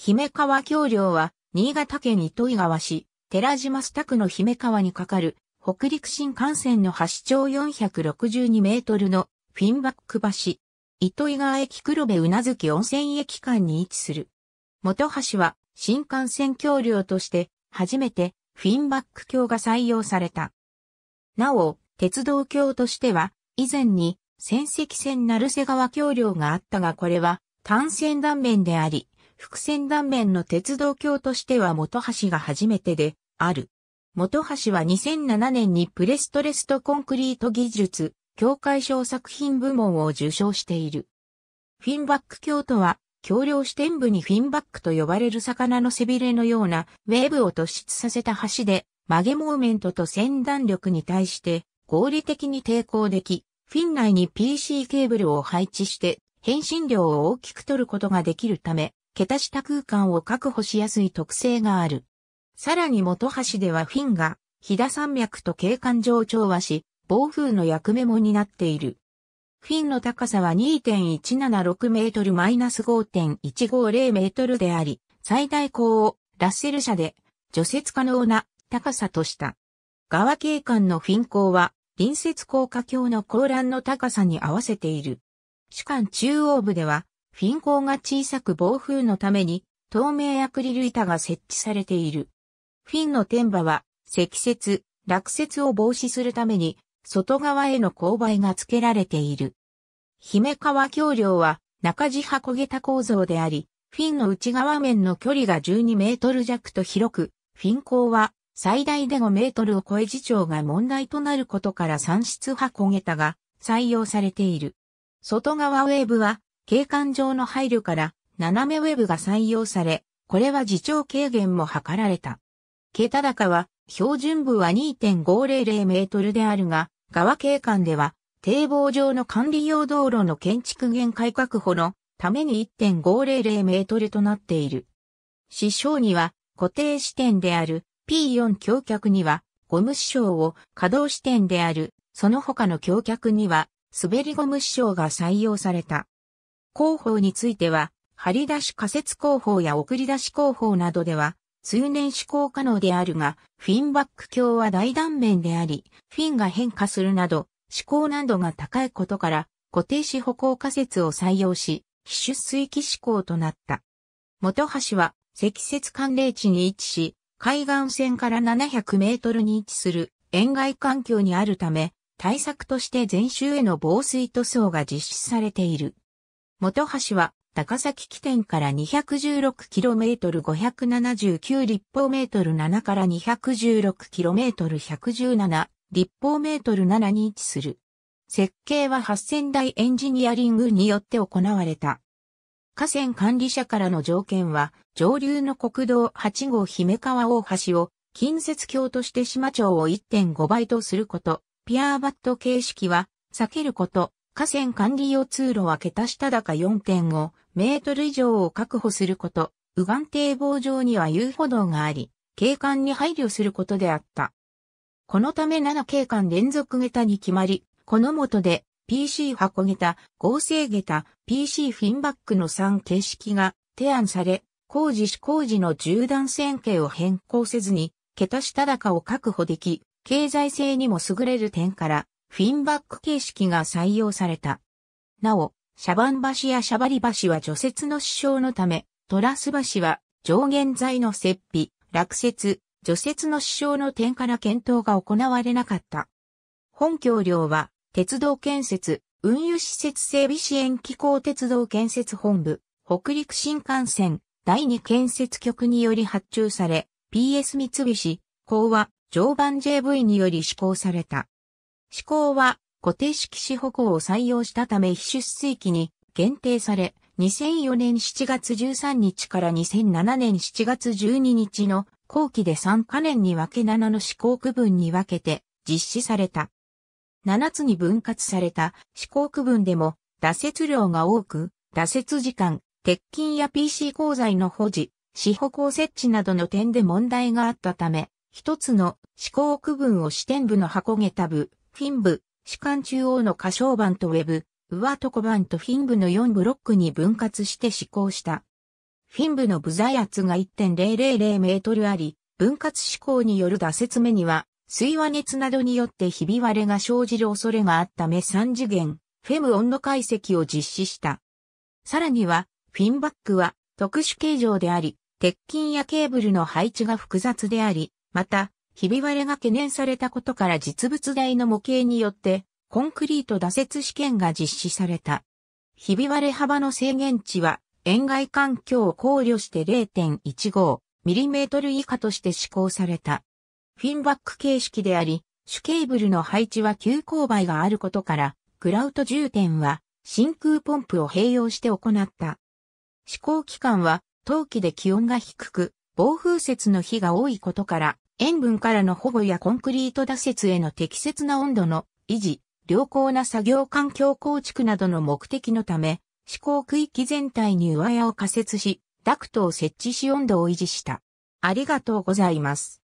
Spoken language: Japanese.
姫川橋梁は、新潟県糸魚川市、寺島須田区の姫川に架かる、北陸新幹線の橋長462メートルの、フィンバック橋。糸魚川駅黒部宇奈月温泉駅間に位置する。元橋は、新幹線橋梁として、初めて、フィンバック橋が採用された。なお、鉄道橋としては、以前に、仙石線成瀬川橋梁があったがこれは、単線断面であり、伏線断面の鉄道橋としては元橋が初めてである。元橋は2007年にプレストレストコンクリート技術協会賞作品部門を受賞している。フィンバック橋とは、橋梁支点部にフィンバックと呼ばれる魚の背びれのようなウェーブを突出させた橋で、曲げモーメントと先断力に対して合理的に抵抗でき、フィン内に PC ケーブルを配置して、変身量を大きく取ることができるため、桁下空間を確保しやすい特性がある。さらに元橋ではフィンが、飛騨山脈と景観上調和し、暴風の役目も担っている。フィンの高さは2.176メートルマイナス5.150メートルであり、最大高をラッセル車で除雪可能な高さとした。側景観のフィン高は隣接高架橋の高欄の高さに合わせている。主間中央部ではフィン口が小さく暴風のために透明アクリル板が設置されている。フィンの天馬は積雪、落雪を防止するために外側への勾配が付けられている。姫川橋梁は中地箱下駄構造であり、フィンの内側面の距離が12メートル弱と広く、フィン港は最大で5メートルを超え次長が問題となることから産出箱下駄が採用されている。外側ウェーブは景観上の配慮から斜めウェブが採用され、これは自重軽減も図られた。桁高は標準部は2.500メートルであるが、側景観では堤防上の管理用道路の建築限界確保のために1.500メートルとなっている。支障には固定視点である P4 橋脚にはゴム支障を稼働視点であるその他の橋脚には滑りゴム支障が採用された。工法については、張り出し仮説工法や送り出し工法などでは、通年施行可能であるが、フィンバック鏡は大断面であり、フィンが変化するなど、施行難度が高いことから、固定子歩行仮説を採用し、非出水域施行となった。元橋は、積雪寒冷地に位置し、海岸線から700メートルに位置する沿外環境にあるため、対策として全周への防水塗装が実施されている。元橋は高崎起点から 216km579 立方メートル7から 216km117 立方メートル7に位置する。設計は8000台エンジニアリングによって行われた。河川管理者からの条件は、上流の国道8号姫川大橋を近接橋として島町を1.5倍とすること、ピアーバット形式は避けること、河川管理用通路は桁下高4.5メートル以上を確保すること、右岸堤防上には遊歩道があり、景観に配慮することであった。このため7景観連続桁に決まり、この下で PC 箱桁、合成桁、PC フィンバックの3形式が提案され、工事施工時の縦断線形を変更せずに、桁下高を確保でき、経済性にも優れる点から、フィンバック形式が採用された。なお、シャバン橋やシャバリ橋は除雪の支障のため、トラス橋は上限材の設備、落雪、除雪の支障の点から検討が行われなかった。本橋梁は、鉄道建設、運輸施設整備支援機構鉄道建設本部、北陸新幹線、第二建設局により発注され、PS 三菱、港和、常磐 JV により施行された。思考は固定式四歩行を採用したため非出水期に限定され、2004年7月13日から2007年7月12日の後期で3カ年に分け7の思考区分に分けて実施された。7つに分割された思考区分でも打折量が多く、打折時間、鉄筋や PC 鋼材の保持、四歩行設置などの点で問題があったため、一つの思考区分を支点部の箱下部、ン部、主官中央の下唱板とウェブ、上床板とフィン部の4ブロックに分割して施行した。フィン部の部材圧が1.000メートルあり、分割施行による打説目には、水和熱などによってひび割れが生じる恐れがあっため3次元、フェム温度解析を実施した。さらには、フィンバックは特殊形状であり、鉄筋やケーブルの配置が複雑であり、また、ひび割れが懸念されたことから実物大の模型によって、コンクリート打設試験が実施された。ひび割れ幅の制限値は、円外環境を考慮して 0.15mm 以下として施行された。フィンバック形式であり、主ケーブルの配置は急勾配があることから、グラウト充填は真空ポンプを併用して行った。試行期間は冬季で気温が低く、暴風雪の日が多いことから、塩分からの保護やコンクリート打設への適切な温度の維持、良好な作業環境構築などの目的のため、施工区域全体に上屋を仮設し、ダクトを設置し温度を維持した。ありがとうございます。